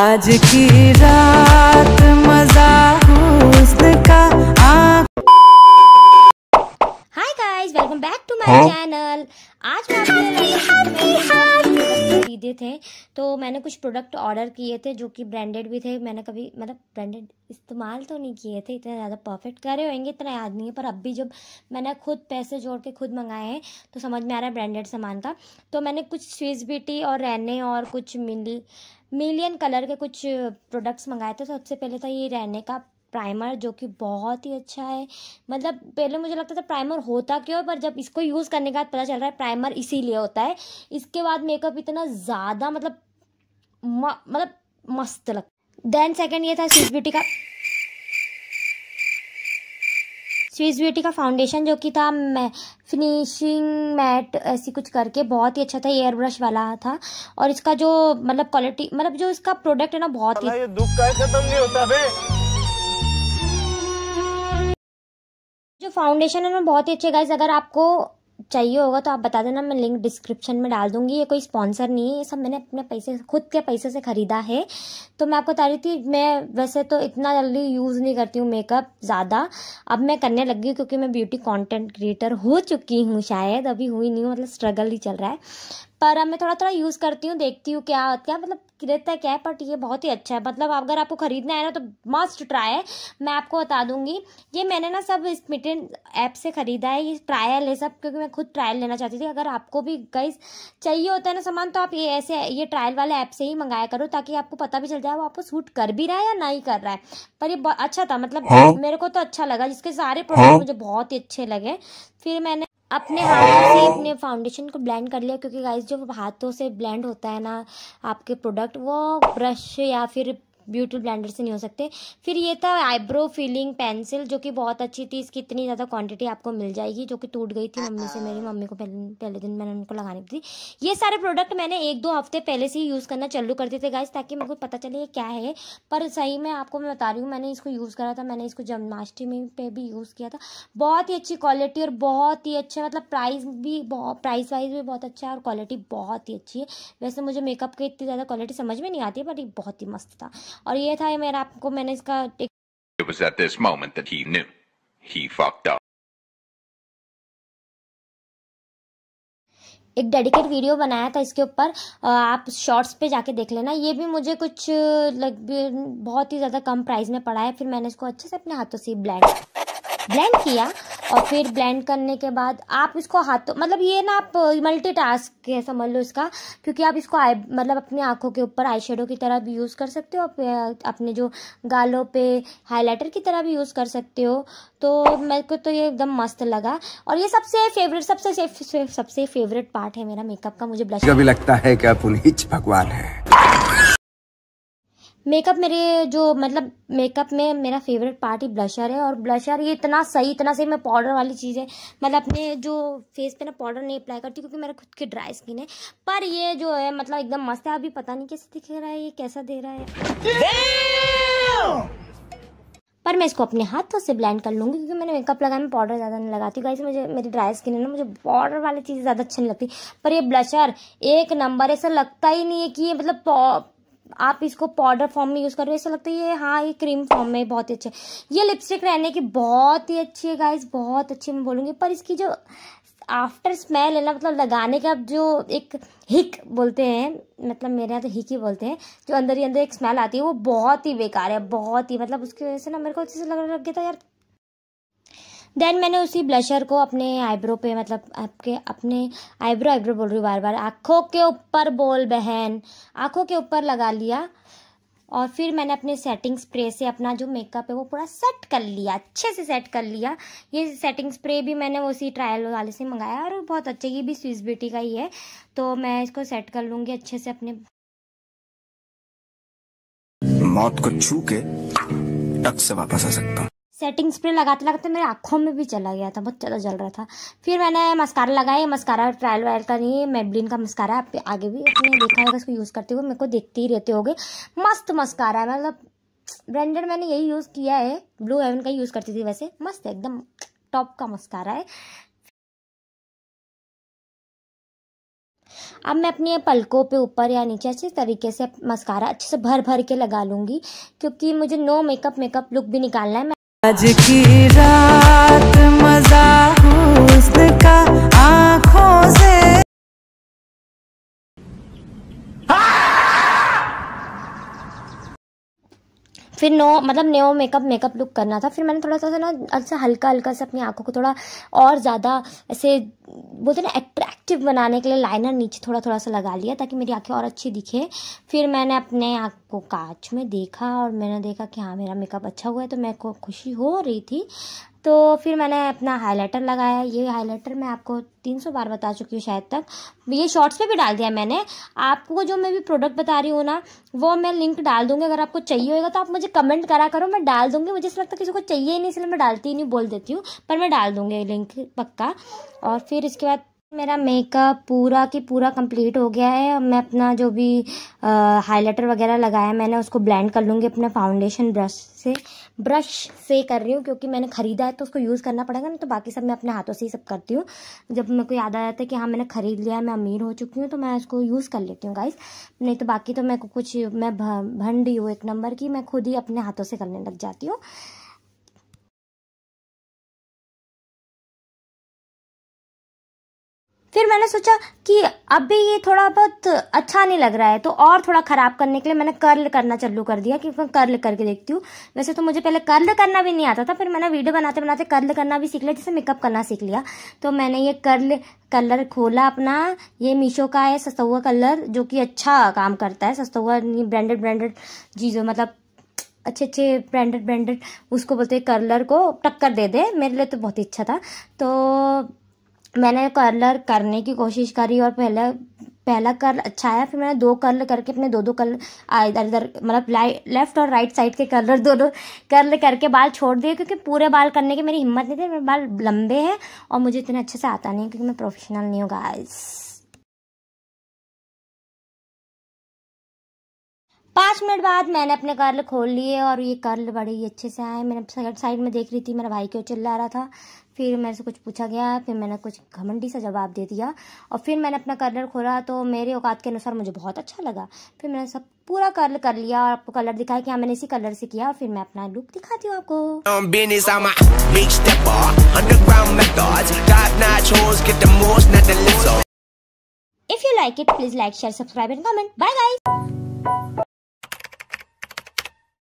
आज की रात मजा का hi guys welcome back to my channel आज मैं खरीदे थे तो मैंने कुछ प्रोडक्ट ऑर्डर किए थे जो कि ब्रांडेड भी थे मैंने कभी मतलब ब्रांडेड इस्तेमाल तो नहीं किए थे इतने ज़्यादा परफेक्ट करे होंगे इतना याद नहीं है पर अब भी जब मैंने खुद पैसे जोड़ के खुद मंगाए हैं तो समझ में आ रहा है ब्रांडेड सामान का तो मैंने कुछ स्विस बिटी और रहने और कुछ मिली मिलियन कलर के कुछ प्रोडक्ट्स मंगाए थे तो सबसे पहले था ये रहने का प्राइमर जो कि बहुत ही अच्छा है मतलब पहले मुझे लगता था प्राइमर होता क्यों पर जब इसको यूज़ करने के बाद पता चल रहा है प्राइमर इसीलिए होता है इसके बाद मेकअप इतना ज़्यादा मतलब म, मतलब मस्त लगता देन सेकेंड ये था स्विच ब्यूटी का स्विस ब्यूटी का फाउंडेशन जो कि था फिनिशिंग मैट ऐसी कुछ करके बहुत ही अच्छा था एयर ब्रश वाला था और इसका जो मतलब क्वालिटी मतलब जो इसका प्रोडक्ट है ना बहुत ही जो फाउंडेशन है ना बहुत ही अच्छे गाइज अगर आपको चाहिए होगा तो आप बता देना मैं लिंक डिस्क्रिप्शन में डाल दूँगी ये कोई स्पॉन्सर नहीं है ये सब मैंने अपने पैसे खुद के पैसे से ख़रीदा है तो मैं आपको बता रही थी मैं वैसे तो इतना जल्दी यूज़ नहीं करती हूँ मेकअप ज़्यादा अब मैं करने लगी क्योंकि मैं ब्यूटी कॉन्टेंट क्रिएटर हो चुकी हूँ शायद अभी हुई नहीं हूँ मतलब स्ट्रगल ही चल रहा है पर अब मैं थोड़ा थोड़ा यूज़ करती हूँ देखती हूँ क्या क्या मतलब रहता है क्या है बट ये बहुत ही अच्छा है मतलब अगर आपको ख़रीदना है ना तो मस्ट ट्राई है मैं आपको बता दूंगी ये मैंने ना सब इस मिटेन ऐप से ख़रीदा है ये ट्रायल है सब क्योंकि मैं खुद ट्रायल लेना चाहती थी अगर आपको भी गई चाहिए होता है ना सामान तो आप ये ऐसे ये ट्रायल वाले ऐप से ही मंगाया करो ताकि आपको पता भी चल जाए वो आपको सूट कर भी रहा है या नहीं कर रहा है पर ये अच्छा था मतलब हाँ। मेरे को तो अच्छा लगा जिसके सारे प्रोडक्ट हाँ। मुझे बहुत ही अच्छे लगे फिर मैंने अपने हाथों से अपने फाउंडेशन को ब्लेंड कर लिया क्योंकि गाइस जो हाथों से ब्लेंड होता है ना आपके प्रोडक्ट वो ब्रश या फिर ब्यूटी ब्लेंडर से नहीं हो सकते फिर ये था आईब्रो फिलिंग पेंसिल जो कि बहुत अच्छी थी इसकी इतनी ज़्यादा क्वांटिटी आपको मिल जाएगी जो कि टूट गई थी मम्मी से मेरी मम्मी को पहले पहले दिन मैंने उनको की थी ये सारे प्रोडक्ट मैंने एक दो हफ्ते पहले से ही यूज़ करना चालू कर दिए थे गाइस ताकि मेरे को पता चले ये क्या है पर सही में आपको मैं बता रही हूँ मैंने इसको यूज़ करा था मैंने इसको जन्माष्टमी पर भी यूज़ किया था बहुत ही अच्छी क्वालिटी और बहुत ही अच्छा मतलब प्राइस भी बहुत प्राइस वाइज भी बहुत अच्छा है और क्वालिटी बहुत ही अच्छी है वैसे मुझे मेकअप की इतनी ज़्यादा क्वालिटी समझ में नहीं आती है बट ये बहुत ही मस्त था और ये था ये मेरा आपको मैंने इसका It was at this moment that he knew. He fucked up. एक डेडिकेट वीडियो बनाया था इसके ऊपर आप शॉर्ट्स पे जाके देख लेना ये भी मुझे कुछ लग बहुत ही ज़्यादा कम प्राइस में पड़ा है फिर मैंने इसको अच्छे से अपने हाथों से ब्लैंड ब्लेंड किया और फिर ब्लेंड करने के बाद आप इसको हाथों मतलब ये ना आप मल्टी टास्क समझ लो इसका क्योंकि आप इसको मतलब अपनी आंखों के ऊपर आई शेडो की तरह भी यूज़ कर सकते हो अपने जो गालों पे हाइलाइटर की तरह भी यूज़ कर सकते हो तो मेरे को तो ये एकदम मस्त लगा और ये सबसे फेवरेट सबसे सबसे फेवरेट पार्ट है मेरा मेकअप का मुझे ब्लश भी लगता है कि आप भगवान है मेकअप मेरे जो मतलब मेकअप में मेरा फेवरेट पार्ट ही ब्लशर है और ब्लशर ये इतना सही इतना सही मैं पाउडर वाली चीज़ है मतलब अपने जो फेस पे ना पाउडर नहीं अप्लाई करती क्योंकि मेरा खुद की ड्राई स्किन है पर ये जो है मतलब एकदम मस्त है अभी पता नहीं कैसे दिख रहा है ये कैसा दे रहा है पर मैं इसको अपने हाथों से ब्लेंड कर लूँगी क्योंकि मैंने मेकअप लगाया मैं पाउडर ज़्यादा नहीं लगाती क्योंकि मुझे मेरी ड्राई स्किन है ना मुझे पाउडर वाली चीज़ ज़्यादा अच्छी नहीं लगती पर ये ब्लशर एक नंबर ऐसा लगता ही नहीं है कि ये मतलब आप इसको पाउडर फॉर्म में यूज़ कर रहे हो ऐसा लगता है ये हाँ ये क्रीम फॉर्म में बहुत ही अच्छे ये लिपस्टिक रहने की बहुत ही अच्छी है गाइज बहुत अच्छी मैं बोलूँगी पर इसकी जो आफ्टर स्मेल है ना मतलब लगाने का जो एक हिक बोलते हैं मतलब मेरे यहाँ तो हिक ही बोलते हैं जो अंदर ही अंदर एक स्मेल आती है वो बहुत ही बेकार है बहुत ही मतलब उसकी वजह से ना मेरे को अच्छे से लगने लग गया था यार देन मैंने उसी ब्लशर को अपने आईब्रो पे मतलब आपके अपने आईब्रो आईब्रो बोल रही बार बार आँखों के ऊपर बोल बहन आँखों के ऊपर लगा लिया और फिर मैंने अपने सेटिंग स्प्रे से अपना जो मेकअप है वो पूरा सेट कर लिया अच्छे से सेट कर लिया ये सेटिंग स्प्रे भी मैंने उसी ट्रायल वाले से मंगाया और बहुत अच्छे ये भी स्विस ब्यूटी का ही है तो मैं इसको सेट कर लूँगी अच्छे से अपने मौत को छू के टक से वापस आ सकता हूँ सेटिंग स्प्रे लगाते लगाते मेरे आँखों में भी चला गया था बहुत ज़्यादा जल रहा था फिर मैंने मस्कारा लगाया मस्कारा ट्रायल वायल का नहीं है मेबलिन का मस्कारा आप आगे भी अपने देखा होगा उसको यूज़ करते हुए मेरे को देखते ही रहते होगे मस्त मस्कारा है मतलब ब्रांडेड मैंने यही यूज़ किया है ब्लू हेवन का यूज़ करती थी वैसे मस्त है एकदम टॉप का मस्कारा है अब मैं अपने पलकों पे ऊपर या नीचे अच्छे तरीके से मस्कारा अच्छे से भर भर के लगा लूँगी क्योंकि मुझे नो मेकअप मेकअप लुक भी निकालना है मैं आज की रात मजा फिर नो मतलब नो मेकअप मेकअप लुक करना था फिर मैंने थोड़ा सा ना अच्छा हल्का हल्का से अपनी आंखों को थोड़ा और ज़्यादा ऐसे बोलते ना एट्रैक्टिव बनाने के लिए लाइनर नीचे थोड़ा थोड़ा सा लगा लिया ताकि मेरी आंखें और अच्छी दिखे फिर मैंने अपने आँख को कांच में देखा और मैंने देखा कि हाँ मेरा मेकअप अच्छा हुआ है तो मैं को खुशी हो रही थी तो फिर मैंने अपना हाईलाइटर लगाया ये हाईलाइटर मैं आपको तीन सौ बार बता चुकी हूँ शायद तक ये शॉर्ट्स पे भी डाल दिया मैंने आपको जो मैं भी प्रोडक्ट बता रही हूँ ना वो मैं लिंक डाल दूँगी अगर आपको चाहिए होगा तो आप मुझे कमेंट करा करो मैं डाल दूँगी मुझे इस वक्त किसी को चाहिए ही नहीं इसलिए मैं डालती ही नहीं बोल देती हूँ पर मैं डाल दूँगी लिंक पक्का और फिर इसके बाद मेरा मेकअप पूरा की पूरा कंप्लीट हो गया है अब मैं अपना जो भी हाइलाइटर वगैरह लगाया मैंने उसको ब्लेंड कर लूँगी अपने फाउंडेशन ब्रश से ब्रश से कर रही हूँ क्योंकि मैंने ख़रीदा है तो उसको यूज़ करना पड़ेगा ना तो बाकी सब मैं अपने हाथों से ही सब करती हूँ जब मेरे को याद आ जाता है कि हाँ मैंने ख़रीद लिया है मैं अमीर हो चुकी हूँ तो मैं उसको यूज़ कर लेती हूँ गाइस नहीं तो बाकी तो मेरे को कुछ मैं भंडी हूँ एक नंबर की मैं खुद ही अपने हाथों से करने लग जाती हूँ फिर मैंने सोचा कि अब भी ये थोड़ा बहुत अच्छा नहीं लग रहा है तो और थोड़ा ख़राब करने के लिए मैंने कर्ल करना चालू कर दिया कि कर्ल करके देखती हूँ वैसे तो मुझे पहले कर्ल करना भी नहीं आता था फिर मैंने वीडियो बनाते बनाते कर्ल करना भी सीख लिया जैसे मेकअप करना सीख लिया तो मैंने ये कर्ल कलर खोला अपना ये मीशो का है सस्ता कलर जो कि अच्छा काम करता है सस्ता हुआ ब्रांडेड ब्रांडेड चीज़ों मतलब अच्छे अच्छे ब्रांडेड ब्रांडेड उसको बोलते कर्लर को टक्कर दे दे मेरे लिए तो बहुत ही अच्छा था तो मैंने कलर करने की कोशिश करी और पहले पहला कर्ल अच्छा आया फिर मैंने दो कर्ल करके अपने दो दो कर्ल इधर इधर मतलब लेफ्ट और राइट साइड के कलर दो कर्ल करके बाल छोड़ दिए क्योंकि पूरे बाल करने की मेरी हिम्मत नहीं थी मेरे बाल लंबे हैं और मुझे इतने अच्छे से आता नहीं क्योंकि मैं प्रोफेशनल नहीं हूँ गाइस पाँच मिनट बाद मैंने अपने कर्ल खोल लिए और ये कर्ल बड़े ही अच्छे से आए मैंने साइड में देख रही थी मेरा भाई क्यों चिल्ला रहा था फिर मेरे से कुछ पूछा गया फिर मैंने कुछ घमंडी सा जवाब दे दिया और फिर मैंने अपना कलर खोला तो मेरे औकात के अनुसार मुझे बहुत अच्छा लगा फिर मैंने सब पूरा कर्ल कर लिया और आपको कलर दिखाया कि हाँ, मैंने इसी कलर से किया और फिर मैं अपना लुक दिखाती हूँ आपको If you like it, please like, share, subscribe and comment. Bye guys!